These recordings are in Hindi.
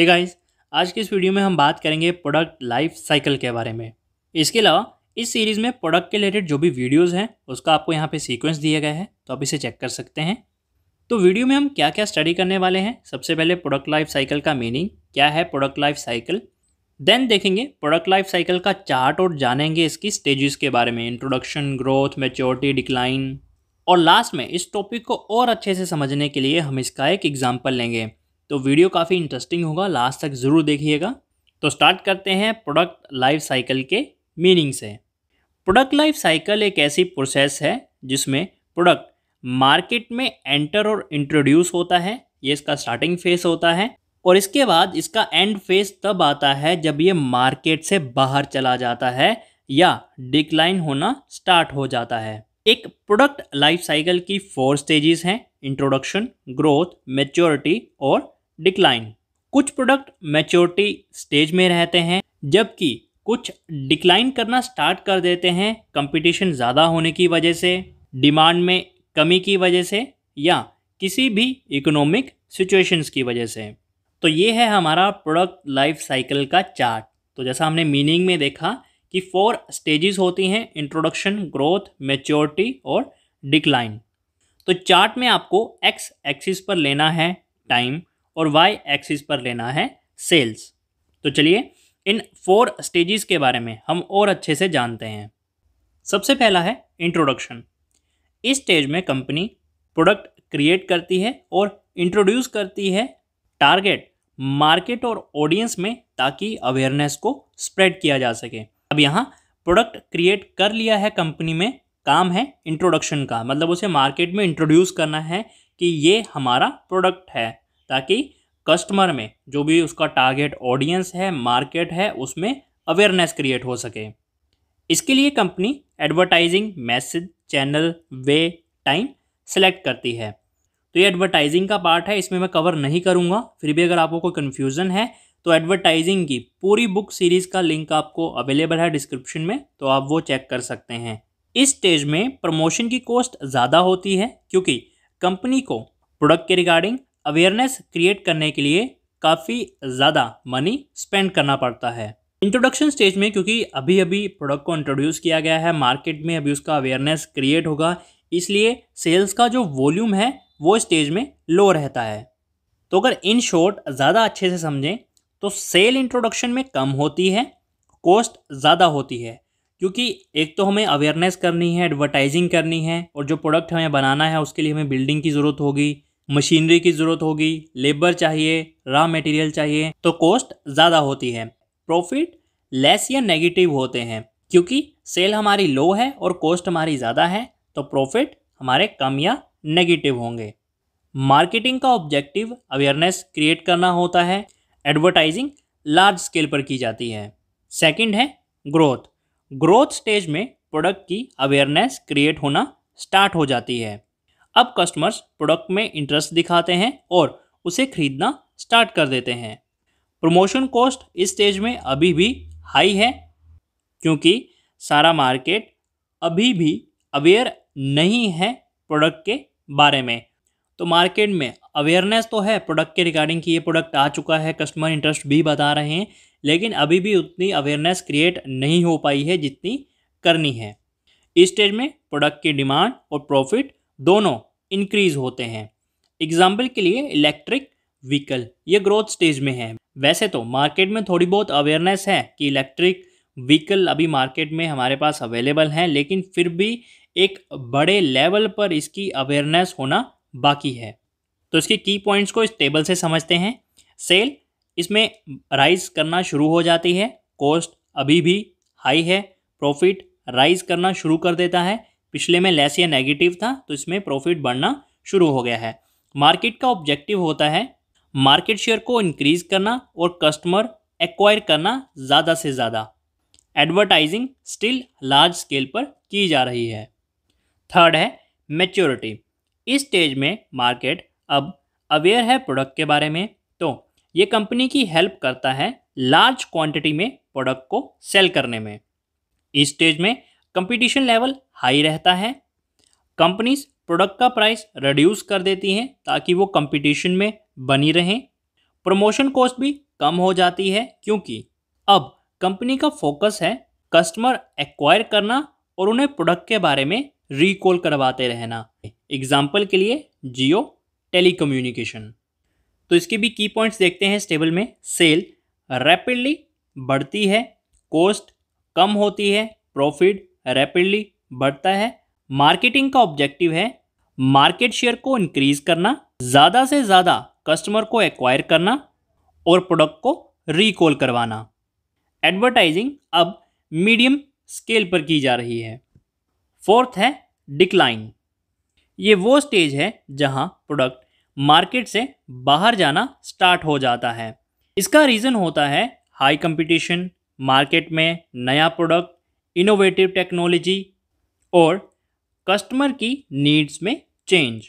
हे गाइस आज की इस वीडियो में हम बात करेंगे प्रोडक्ट लाइफ साइकिल के बारे में इसके अलावा इस सीरीज़ में प्रोडक्ट के रिलेटेड जो भी वीडियोज़ हैं उसका आपको यहाँ पे सीक्वेंस दिया गया है तो आप इसे चेक कर सकते हैं तो वीडियो में हम क्या क्या स्टडी करने वाले हैं सबसे पहले प्रोडक्ट लाइफ साइकिल का मीनिंग क्या है प्रोडक्ट लाइफ साइकिल देन देखेंगे प्रोडक्ट लाइफ साइकिल का चार्ट और जानेंगे इसकी स्टेजेस के बारे में इंट्रोडक्शन ग्रोथ मेच्योरिटी डिक्लाइन और लास्ट में इस टॉपिक को और अच्छे से समझने के लिए हम इसका एक एग्जाम्पल लेंगे तो वीडियो काफ़ी इंटरेस्टिंग होगा लास्ट तक ज़रूर देखिएगा तो स्टार्ट करते हैं प्रोडक्ट लाइफ साइकिल के मीनिंग से प्रोडक्ट लाइफ साइकिल एक ऐसी प्रोसेस है जिसमें प्रोडक्ट मार्केट में एंटर और इंट्रोड्यूस होता है ये इसका स्टार्टिंग फेस होता है और इसके बाद इसका एंड फेज तब आता है जब ये मार्केट से बाहर चला जाता है या डिक्लाइन होना स्टार्ट हो जाता है एक प्रोडक्ट लाइफ साइकिल की फोर स्टेजेस हैं इंट्रोडक्शन ग्रोथ मेच्योरिटी और डिक्लाइन कुछ प्रोडक्ट मैच्योरिटी स्टेज में रहते हैं जबकि कुछ डिक्लाइन करना स्टार्ट कर देते हैं कंपटीशन ज़्यादा होने की वजह से डिमांड में कमी की वजह से या किसी भी इकोनॉमिक सिचुएशंस की वजह से तो ये है हमारा प्रोडक्ट लाइफ साइकिल का चार्ट तो जैसा हमने मीनिंग में देखा कि फोर स्टेजेस होती हैं इंट्रोडक्शन ग्रोथ मेच्योरिटी और डिक्लाइन तो चार्ट में आपको एक्स एक्सिस पर लेना है टाइम और वाई एक्सिस पर लेना है सेल्स तो चलिए इन फोर स्टेजेस के बारे में हम और अच्छे से जानते हैं सबसे पहला है इंट्रोडक्शन इस स्टेज में कंपनी प्रोडक्ट क्रिएट करती है और इंट्रोड्यूस करती है टारगेट मार्केट और ऑडियंस में ताकि अवेयरनेस को स्प्रेड किया जा सके अब यहाँ प्रोडक्ट क्रिएट कर लिया है कंपनी में काम है इंट्रोडक्शन का मतलब उसे मार्केट में इंट्रोड्यूस करना है कि ये हमारा प्रोडक्ट है ताकि कस्टमर में जो भी उसका टारगेट ऑडियंस है मार्केट है उसमें अवेयरनेस क्रिएट हो सके इसके लिए company advertising message channel way time select करती है तो ये एडवर्टाइजिंग का पार्ट है इसमें मैं कवर नहीं करूँगा फिर भी अगर आपको कोई कन्फ्यूज़न है तो एडवर्टाइजिंग की पूरी बुक सीरीज़ का लिंक आपको अवेलेबल है डिस्क्रिप्शन में तो आप वो चेक कर सकते हैं इस स्टेज में प्रमोशन की कॉस्ट ज़्यादा होती है क्योंकि कंपनी को प्रोडक्ट के रिगार्डिंग अवेयरनेस क्रिएट करने के लिए काफ़ी ज़्यादा मनी स्पेंड करना पड़ता है इंट्रोडक्शन स्टेज में क्योंकि अभी अभी प्रोडक्ट को इंट्रोड्यूस किया गया है मार्केट में अभी उसका अवेयरनेस क्रिएट होगा इसलिए सेल्स का जो वॉल्यूम है वो स्टेज में लो रहता है तो अगर इन शॉर्ट ज़्यादा अच्छे से समझें तो सेल इंट्रोडक्शन में कम होती है कॉस्ट ज़्यादा होती है क्योंकि एक तो हमें अवेयरनेस करनी है एडवर्टाइजिंग करनी है और जो प्रोडक्ट हमें बनाना है उसके लिए हमें बिल्डिंग की ज़रूरत होगी मशीनरी की ज़रूरत होगी लेबर चाहिए रॉ मटेरियल चाहिए तो कॉस्ट ज़्यादा होती है प्रॉफिट लेस या नेगेटिव होते हैं क्योंकि सेल हमारी लो है और कॉस्ट हमारी ज़्यादा है तो प्रॉफिट हमारे कम या नेगेटिव होंगे मार्केटिंग का ऑब्जेक्टिव अवेयरनेस क्रिएट करना होता है एडवर्टाइजिंग लार्ज स्केल पर की जाती है सेकंड है ग्रोथ ग्रोथ स्टेज में प्रोडक्ट की अवेयरनेस क्रिएट होना स्टार्ट हो जाती है अब कस्टमर्स प्रोडक्ट में इंटरेस्ट दिखाते हैं और उसे खरीदना स्टार्ट कर देते हैं प्रमोशन कॉस्ट इस स्टेज में अभी भी हाई है क्योंकि सारा मार्केट अभी भी अवेयर नहीं है प्रोडक्ट के बारे में तो मार्केट में अवेयरनेस तो है प्रोडक्ट के रिगार्डिंग कि ये प्रोडक्ट आ चुका है कस्टमर इंटरेस्ट भी बता रहे हैं लेकिन अभी भी उतनी अवेयरनेस क्रिएट नहीं हो पाई है जितनी करनी है इस स्टेज में प्रोडक्ट की डिमांड और प्रॉफिट दोनों इंक्रीज होते हैं एग्जाम्पल के लिए इलेक्ट्रिक व्हीकल ये ग्रोथ स्टेज में है वैसे तो मार्केट में थोड़ी बहुत अवेयरनेस है कि इलेक्ट्रिक व्हीकल अभी मार्केट में हमारे पास अवेलेबल हैं लेकिन फिर भी एक बड़े लेवल पर इसकी अवेयरनेस होना बाकी है तो इसके की पॉइंट्स को इस टेबल से समझते हैं सेल इसमें राइज करना शुरू हो जाती है कॉस्ट अभी भी हाई है प्रॉफिट राइज करना शुरू कर देता है पिछले में लेस या नेगेटिव था तो इसमें प्रॉफिट बढ़ना शुरू हो गया है मार्केट का ऑब्जेक्टिव होता है मार्केट शेयर को इंक्रीज करना और कस्टमर एक्वायर करना ज़्यादा से ज़्यादा एडवर्टाइजिंग स्टिल लार्ज स्केल पर की जा रही है थर्ड है मेच्योरिटी इस स्टेज में मार्केट अब अवेयर है प्रोडक्ट के बारे में तो ये कंपनी की हेल्प करता है लार्ज क्वांटिटी में प्रोडक्ट को सेल करने में इस स्टेज में कंपटीशन लेवल हाई रहता है कंपनीज प्रोडक्ट का प्राइस रिड्यूस कर देती हैं ताकि वो कंपटीशन में बनी रहें प्रमोशन कॉस्ट भी कम हो जाती है क्योंकि अब कंपनी का फोकस है कस्टमर एक्वायर करना और उन्हें प्रोडक्ट के बारे में रिकॉल करवाते रहना एग्जाम्पल के लिए जियो टेलीकम्युनिकेशन तो इसके भी की पॉइंट्स देखते हैं स्टेबल में सेल रैपिडली बढ़ती है कॉस्ट कम होती है प्रॉफिट रैपिडली बढ़ता है मार्केटिंग का ऑब्जेक्टिव है मार्केट शेयर को इंक्रीज करना ज़्यादा से ज़्यादा कस्टमर को एक्वायर करना और प्रोडक्ट को रिकॉल करवाना एडवर्टाइजिंग अब मीडियम स्केल पर की जा रही है फोर्थ है डिक्लाइन ये वो स्टेज है जहाँ प्रोडक्ट मार्केट से बाहर जाना स्टार्ट हो जाता है इसका रीज़न होता है हाई कंपटीशन मार्केट में नया प्रोडक्ट इनोवेटिव टेक्नोलॉजी और कस्टमर की नीड्स में चेंज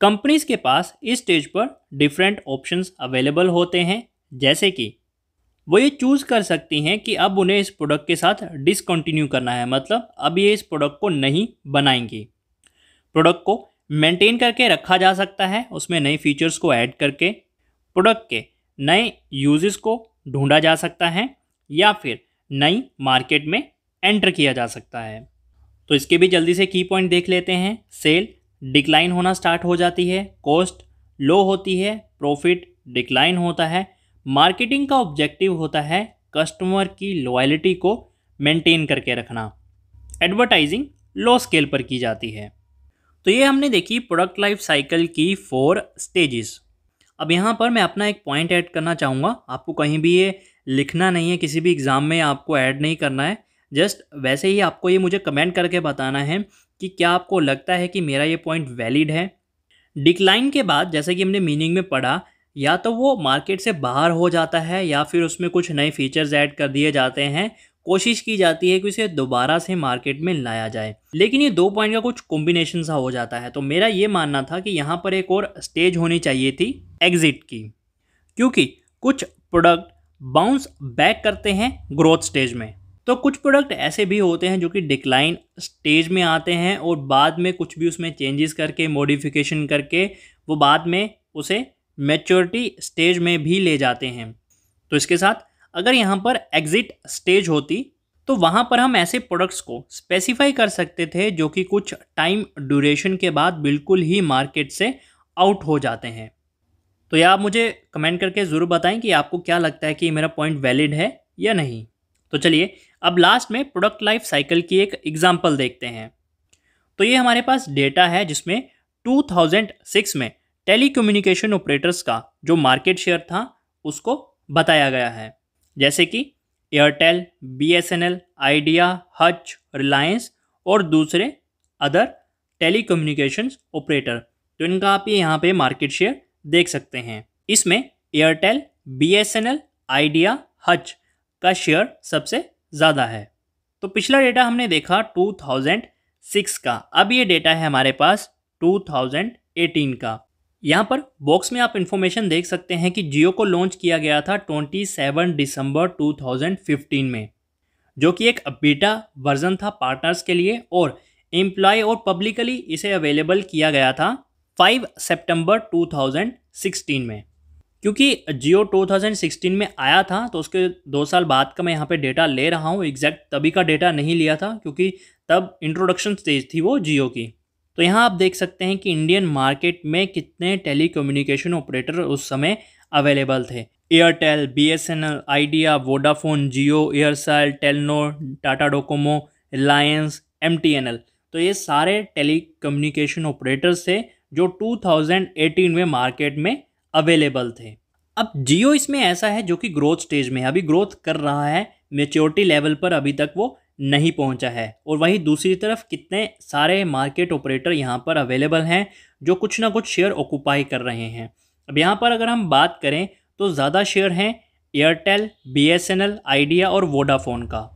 कंपनीज के पास इस स्टेज पर डिफरेंट ऑप्शंस अवेलेबल होते हैं जैसे कि वो ये चूज़ कर सकती हैं कि अब उन्हें इस प्रोडक्ट के साथ डिसकंटिन्यू करना है मतलब अब ये इस प्रोडक्ट को नहीं बनाएंगी प्रोडक्ट को मेंटेन करके रखा जा सकता है उसमें नए फीचर्स को ऐड करके प्रोडक्ट के नए यूजेस को ढूंढा जा सकता है या फिर नई मार्केट में एंटर किया जा सकता है तो इसके भी जल्दी से की पॉइंट देख लेते हैं सेल डिक्लाइन होना स्टार्ट हो जाती है कॉस्ट लो होती है प्रॉफिट डिक्लाइन होता है मार्केटिंग का ऑब्जेक्टिव होता है कस्टमर की लॉयलिटी को मेंटेन करके रखना एडवर्टाइजिंग लो स्केल पर की जाती है तो ये हमने देखी प्रोडक्ट लाइफ साइकिल की फोर स्टेजेस अब यहाँ पर मैं अपना एक पॉइंट ऐड करना चाहूँगा आपको कहीं भी ये लिखना नहीं है किसी भी एग्ज़ाम में आपको ऐड नहीं करना है जस्ट वैसे ही आपको ये मुझे कमेंट करके बताना है कि क्या आपको लगता है कि मेरा ये पॉइंट वैलिड है डिक्लाइन के बाद जैसे कि हमने मीनिंग में पढ़ा या तो वो मार्केट से बाहर हो जाता है या फिर उसमें कुछ नए फीचर्स ऐड कर दिए जाते हैं कोशिश की जाती है कि उसे दोबारा से मार्केट में लाया जाए लेकिन ये दो पॉइंट का कुछ कॉम्बिनेशन सा हो जाता है तो मेरा ये मानना था कि यहाँ पर एक और स्टेज होनी चाहिए थी एग्जिट की क्योंकि कुछ प्रोडक्ट बाउंस बैक करते हैं ग्रोथ स्टेज में तो कुछ प्रोडक्ट ऐसे भी होते हैं जो कि डिक्लाइन स्टेज में आते हैं और बाद में कुछ भी उसमें चेंजेस करके मॉडिफिकेशन करके वो बाद में उसे मेच्योरिटी स्टेज में भी ले जाते हैं तो इसके साथ अगर यहाँ पर एग्ज़िट स्टेज होती तो वहाँ पर हम ऐसे प्रोडक्ट्स को स्पेसिफाई कर सकते थे जो कि कुछ टाइम ड्यूरेशन के बाद बिल्कुल ही मार्केट से आउट हो जाते हैं तो यह आप मुझे कमेंट करके ज़रूर बताएं कि आपको क्या लगता है कि मेरा पॉइंट वैलिड है या नहीं तो चलिए अब लास्ट में प्रोडक्ट लाइफ साइकिल की एक एग्जाम्पल देखते हैं तो ये हमारे पास डेटा है जिसमें 2006 में टेलीकम्युनिकेशन ऑपरेटर्स का जो मार्केट शेयर था उसको बताया गया है जैसे कि Airtel B S N L Idea Hutch Reliance और दूसरे अदर टेलीकम्युनिकेशंस ऑपरेटर तो इनका आप ये यहाँ पे मार्केट शेयर देख सकते हैं इसमें Airtel B S N L Idea Hutch का शेयर सबसे ज़्यादा है तो पिछला डेटा हमने देखा 2006 का अब ये डेटा है हमारे पास 2018 का यहाँ पर बॉक्स में आप इन्फॉर्मेशन देख सकते हैं कि जियो को लॉन्च किया गया था 27 दिसंबर 2015 में जो कि एक बीटा वर्जन था पार्टनर्स के लिए और एम्प्लॉय और पब्लिकली इसे अवेलेबल किया गया था 5 सितंबर 2016 में क्योंकि जियो 2016 में आया था तो उसके दो साल बाद का मैं यहाँ पे डेटा ले रहा हूँ एग्जैक्ट तभी का डेटा नहीं लिया था क्योंकि तब इंट्रोडक्शन स्टेज थी वो जियो की तो यहाँ आप देख सकते हैं कि इंडियन मार्केट में कितने टेलीकम्युनिकेशन ऑपरेटर उस समय अवेलेबल थे Airtel B S N L Idea Vodafone Jio Aircel Telenor Tata Docomo Reliance M T N L तो ये सारे कम्युनिकेशन ऑपरेटर्स थे जो 2018 में मार्केट में अवेलेबल थे अब जियो इसमें ऐसा है जो कि ग्रोथ स्टेज में है अभी ग्रोथ कर रहा है मेच्योरिटी लेवल पर अभी तक वो नहीं पहुंचा है और वहीं दूसरी तरफ कितने सारे मार्केट ऑपरेटर यहाँ पर अवेलेबल हैं जो कुछ ना कुछ शेयर ऑक्यूपाई कर रहे हैं अब यहाँ पर अगर हम बात करें तो ज़्यादा शेयर हैं Airtel B S N L Idea और वोडाफोन का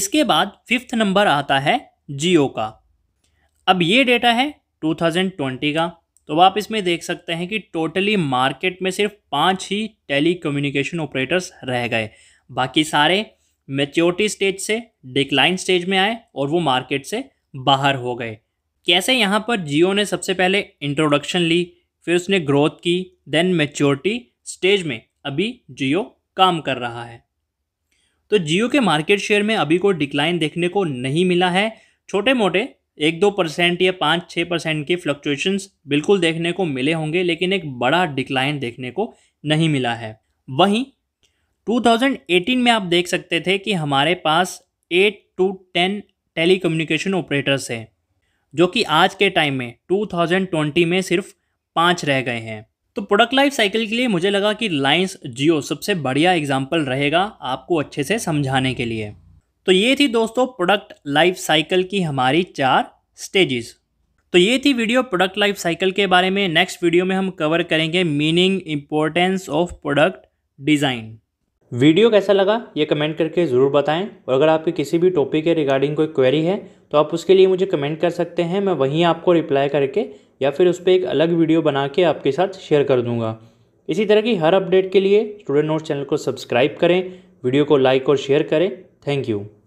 इसके बाद फिफ्थ नंबर आता है जियो का अब ये डेटा है 2020 का तो आप इसमें देख सकते हैं कि टोटली मार्केट में सिर्फ पाँच ही टेली कम्युनिकेशन ऑपरेटर्स रह गए बाकी सारे मेच्योरिटी स्टेज से डिक्लाइन स्टेज में आए और वो मार्केट से बाहर हो गए कैसे यहाँ पर जियो ने सबसे पहले इंट्रोडक्शन ली फिर उसने ग्रोथ की देन मेच्योरिटी स्टेज में अभी जियो काम कर रहा है तो जियो के मार्केट शेयर में अभी कोई डिक्लाइन देखने को नहीं मिला है छोटे मोटे एक दो परसेंट या पाँच छः परसेंट के फ्लक्चुएशंस बिल्कुल देखने को मिले होंगे लेकिन एक बड़ा डिक्लाइन देखने को नहीं मिला है वहीं 2018 में आप देख सकते थे कि हमारे पास eight to ten telecommunication operators हैं जो कि आज के टाइम में 2020 में सिर्फ पाँच रह गए हैं तो प्रोडक्ट लाइफ साइकिल के लिए मुझे लगा कि रिलायंस जियो सबसे बढ़िया एग्जाम्पल रहेगा आपको अच्छे से समझाने के लिए तो ये थी दोस्तों प्रोडक्ट लाइफ साइकिल की हमारी चार स्टेजेस तो ये थी वीडियो प्रोडक्ट लाइफ साइकिल के बारे में नेक्स्ट वीडियो में हम कवर करेंगे meaning importance of product design video कैसा लगा ये कमेंट करके ज़रूर बताएं और अगर आपकी किसी भी टॉपिक के रिगार्डिंग कोई क्वेरी है तो आप उसके लिए मुझे कमेंट कर सकते हैं मैं वहीं आपको रिप्लाई करके या फिर उस पर एक अलग वीडियो बना के आपके साथ शेयर कर दूंगा इसी तरह की हर अपडेट के लिए स्टूडेंट नोट्स चैनल को सब्सक्राइब करें वीडियो को लाइक और शेयर करें Thank you.